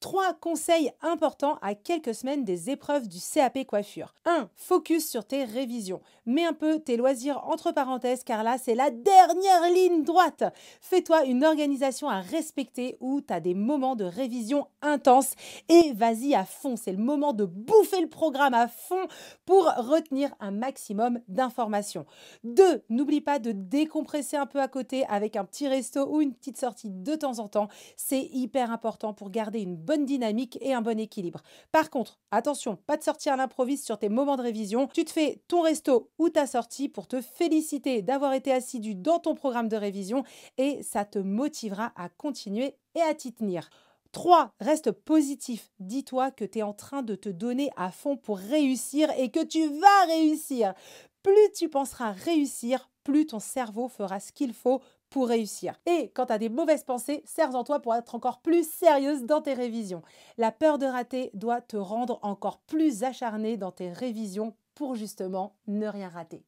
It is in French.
Trois conseils importants à quelques semaines des épreuves du CAP coiffure. 1. Focus sur tes révisions. Mets un peu tes loisirs entre parenthèses car là c'est la dernière ligne droite. Fais-toi une organisation à respecter où tu as des moments de révision intense et vas-y à fond. C'est le moment de bouffer le programme à fond pour retenir un maximum d'informations. 2. N'oublie pas de décompresser un peu à côté avec un petit resto ou une petite sortie de temps en temps. C'est hyper important pour garder une bonne dynamique et un bon équilibre. Par contre, attention, pas de sortir à l'improviste sur tes moments de révision. Tu te fais ton resto ou ta sortie pour te féliciter d'avoir été assidu dans ton programme de révision et ça te motivera à continuer et à t'y tenir. 3. Reste positif. Dis-toi que tu es en train de te donner à fond pour réussir et que tu vas réussir. Plus tu penseras réussir, plus ton cerveau fera ce qu'il faut pour réussir. Et quand tu as des mauvaises pensées, sers-en toi pour être encore plus sérieuse dans tes révisions. La peur de rater doit te rendre encore plus acharnée dans tes révisions pour justement ne rien rater.